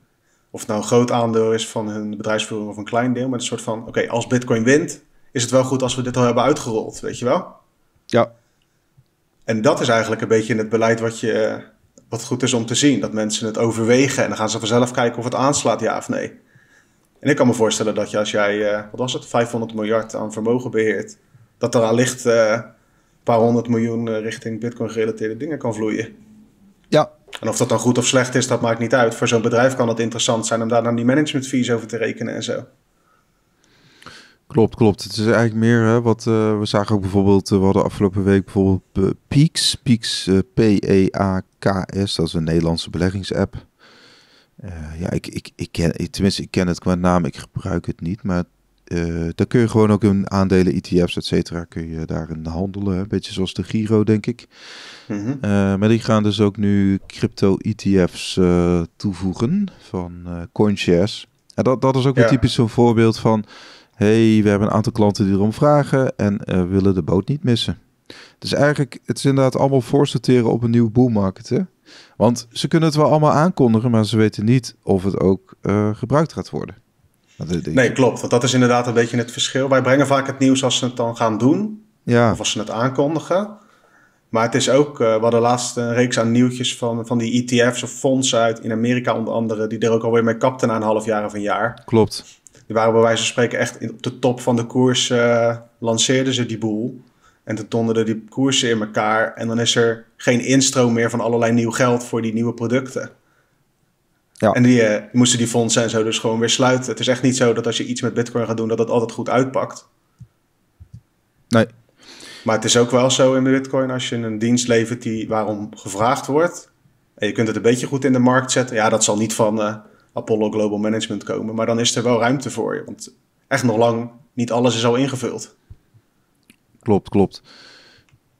of het nou een groot aandeel is van hun bedrijfsvoering of een klein deel, met een soort van, oké, als Bitcoin wint, is het wel goed als we dit al hebben uitgerold, weet je wel? Ja. En dat is eigenlijk een beetje in het beleid wat je, eh, wat goed is om te zien, dat mensen het overwegen en dan gaan ze vanzelf kijken of het aanslaat, ja of nee. En ik kan me voorstellen dat je als jij, eh, wat was het, 500 miljard aan vermogen beheert, dat er allicht eh, een paar honderd miljoen eh, richting Bitcoin-gerelateerde dingen kan vloeien. Ja. En of dat dan goed of slecht is, dat maakt niet uit. Voor zo'n bedrijf kan het interessant zijn om daar dan die management fees over te rekenen en zo. Klopt, klopt. Het is eigenlijk meer hè, wat we zagen ook bijvoorbeeld, we hadden afgelopen week bijvoorbeeld uh, Peaks, Peaks P-E-A-K-S, dat is een Nederlandse beleggingsapp. Eh, ja, ik, ik, ik ken, tenminste, ik ken het qua naam, ik gebruik het niet, maar uh, daar kun je gewoon ook in aandelen, ETF's, et cetera, kun je daarin handelen. Een beetje zoals de Giro, denk ik. Mhm. Eh, maar die gaan dus ook nu crypto-ETF's toevoegen van CoinShares. En dat, dat is ook een typisch zo'n voorbeeld van... hey, we hebben een aantal klanten die erom vragen en willen de boot niet missen. Dus eigenlijk, het is inderdaad allemaal voorsorteren op een nieuwe boelmarkt, hè? Want ze kunnen het wel allemaal aankondigen, maar ze weten niet of het ook eh, gebruikt gaat worden. Nee, klopt. Want dat is inderdaad een beetje het verschil. Wij brengen vaak het nieuws als ze het dan gaan doen. Ja. Of als ze het aankondigen. Maar het is ook, uh, we hadden laatst een reeks aan nieuwtjes van, van die ETF's of fondsen uit in Amerika onder andere, die er ook alweer mee kapten na een half jaar of een jaar. Klopt. Die waren bij wijze van spreken echt op de top van de koers, eh, lanceerden ze die boel. En toen donderden die koersen in elkaar. En dan is er geen instroom meer van allerlei nieuw geld voor die nieuwe producten. Ja. En eh, die moesten die fondsen en zo dus gewoon weer sluiten. Het is echt niet zo dat als je iets met Bitcoin gaat doen, dat dat altijd goed uitpakt. Nee. Maar het is ook wel zo in de Bitcoin, als je een dienst levert die waarom gevraagd wordt. En je kunt het een beetje goed in de markt zetten. Ja, dat zal niet van eh, Apollo Global Management komen. Maar dan is er wel ruimte voor je. Want echt nog lang, niet alles is al ingevuld klopt, klopt.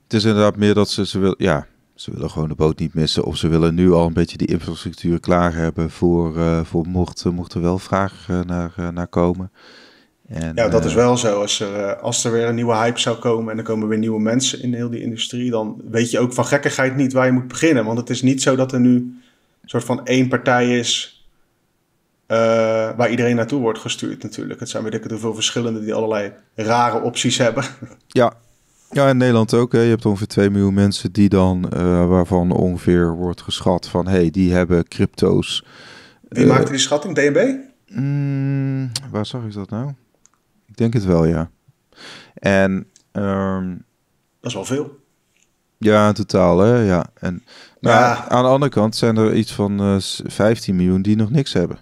Het is inderdaad meer dat ze, ze wil, ja, ze willen gewoon de boot niet missen. Of ze willen nu al een beetje die infrastructuur klaar hebben voor, uh, voor mocht, eh, mocht er wel vraag eh, naar, naar komen. En, ja, dat is wel zo. Als er, als er weer een nieuwe hype zou komen en er komen weer nieuwe mensen in heel die industrie, dan weet je ook van gekkigheid niet waar je moet beginnen. Want het is niet zo dat er nu een soort van één partij is eh, waar iedereen naartoe wordt gestuurd natuurlijk. Het zijn weet ik het hoeveel verschillende die allerlei rare opties hebben. Ja, ja in Nederland ook. Hè. Je hebt ongeveer 2 miljoen mensen die dan, eh, waarvan ongeveer wordt geschat van... hé, hey, die hebben crypto's. Wie maakt eh, maakte die schatting? DNB? Mm, waar zag ik dat nou? Ik denk het wel, ja. En... Ehm, dat is wel veel. Ja, in totaal, hè? Ja. En, maar nou, aan de andere kant zijn er iets van 15 miljoen die nog niks hebben.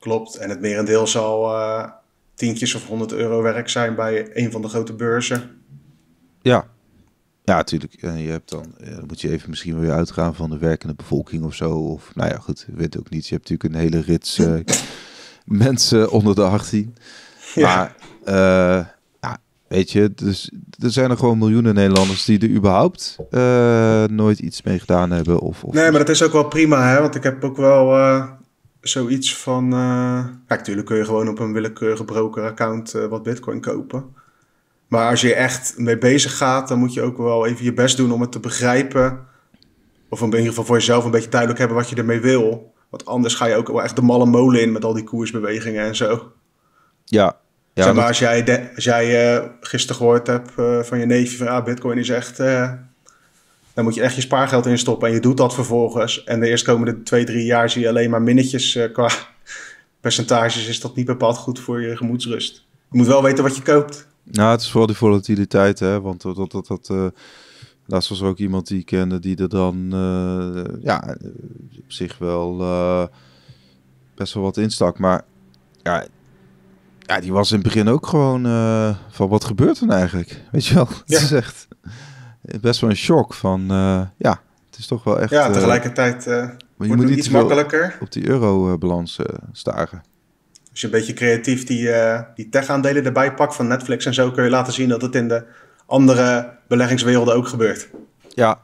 Klopt. En het merendeel zal uh, tientjes of 100 euro werk zijn bij een van de grote beurzen. Ja. Ja, natuurlijk. Eh, je hebt dan, eh, dan moet je even misschien weer uitgaan van de werkende bevolking of zo. Of nou ja, goed, ik weet ook niet. Je hebt natuurlijk een hele rits mensen onder de 18. Ja. Maar ja, weet je, dus er zijn er gewoon miljoenen Nederlanders die er überhaupt nooit iets mee gedaan hebben. Of, of, nee, maar dat is ook wel prima, hè? Want ik heb ook wel zoiets van. Uh, ja, natuurlijk kun je gewoon op een willekeurig broker account eh, wat Bitcoin kopen. Maar als je echt mee bezig gaat, dan moet je ook wel even je best doen om het te begrijpen. Of in ieder geval voor jezelf een beetje duidelijk hebben wat je ermee wil. Want anders ga je ook wel echt de malle molen in met al die koersbewegingen en zo. Ja. ja zeg maar, als jij, als jij uh, gisteren gehoord hebt van je neefje van ah, Bitcoin is echt dan moet je echt je spaargeld instoppen en je doet dat vervolgens. En de eerstkomende twee, drie jaar zie je alleen maar minnetjes eh, qua percentages. Is dat niet bepaald goed voor je gemoedsrust. Je moet wel weten wat je koopt. Nou, het is vooral die volatiliteit, hè. Want dat... dat, dat, eh, Laatst was er ook iemand die ik kende die er dan eh, ja, op zich wel best wel wat instak. Maar ja, ja, die was in het begin ook gewoon van wat gebeurt er nou eigenlijk? Weet je wel? Ja. Het is echt best wel een shock van, eh, ja, het is toch wel echt... Ja, eh, tegelijkertijd eh, je moet iets makkelijker. op die eurobalans staren. Als je een beetje creatief die, die tech-aandelen erbij pakt van Netflix en zo, kun je laten zien dat het in de andere beleggingswerelden ook gebeurt. Ja.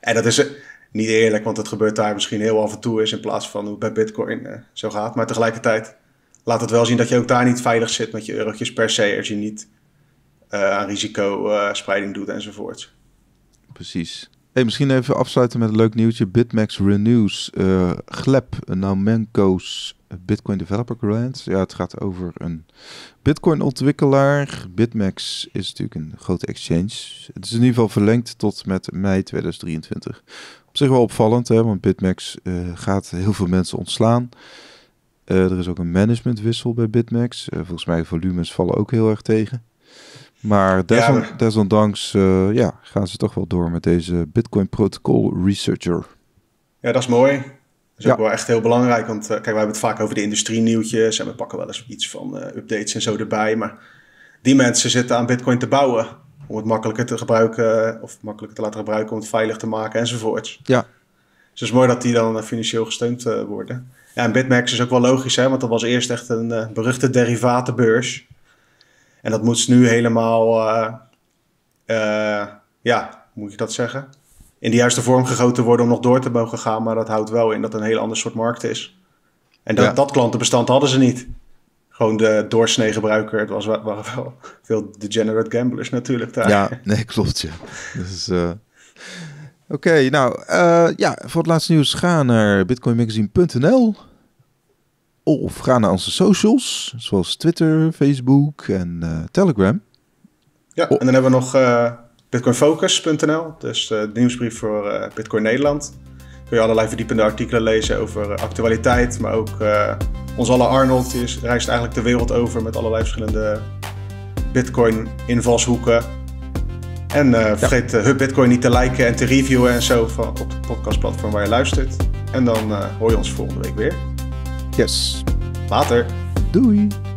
En dat is niet eerlijk, want het gebeurt daar misschien heel af en toe is in plaats van hoe het bij Bitcoin zo gaat. Maar tegelijkertijd laat het wel zien dat je ook daar niet veilig zit met je eurotjes per se, als je niet aan risicospreiding doet enzovoort precies. Hey, misschien even afsluiten met een leuk nieuwtje. Bitmax renews uh, eh, Glep, Bitcoin Developer Grant. Ja, het gaat over een Bitcoin ontwikkelaar. Bitmax is natuurlijk een grote exchange. Het is in ieder geval verlengd tot met mei 2023. Op zich wel opvallend, hè, want Bitmax eh, gaat heel veel mensen ontslaan. Eh, er is ook een managementwissel bij Bitmax. volgens mij volumes vallen ook heel erg tegen. Maar desondanks eh, ja, gaan ze toch wel door met deze Bitcoin Protocol Researcher. Ja, dat is mooi. Dat is ja. ook wel echt heel belangrijk. Want uh, kijk, wij hebben het vaak over de industrie nieuwtjes. En we pakken wel eens iets van eh, updates en zo erbij. Maar die mensen zitten aan Bitcoin te bouwen. Om het makkelijker te gebruiken. Of makkelijker te laten gebruiken. Om het veilig te maken enzovoorts. Ja. Dus het is mooi dat die dan financieel gesteund worden. Ja, en Bitmax is ook wel logisch, hè, want dat was eerst echt een beruchte derivatenbeurs. En dat moest nu helemaal, eh, eh, ja, moet ik dat zeggen? In de juiste vorm gegoten worden om nog door te mogen gaan. Maar dat houdt wel in dat het een heel ander soort markt is. En dat, dat klantenbestand hadden ze niet. Gewoon de doorsnee gebruiker. Het was, waren wel veel degenerate gamblers natuurlijk daar. Ja, nee, klopt. Ja. Dus, Oké, nou ja, voor het laatste nieuws ga naar bitcoinmagazine.nl. Of ga naar onze socials, zoals Twitter, Facebook en eh, Telegram. Ja, oh. en dan hebben we nog uh, eh, bitcoinfocus.nl, dus de eh, nieuwsbrief voor Bitcoin Nederland. Kun je allerlei verdiepende artikelen lezen over actualiteit, maar ook ons alle Arnold die reist eigenlijk de wereld over met allerlei verschillende Bitcoin-invalshoeken. En vergeet ja. Hub Bitcoin niet te liken en te reviewen en zo op het podcastplatform waar je luistert. En dan hoor je ons volgende week weer. Yes. Later. Doei.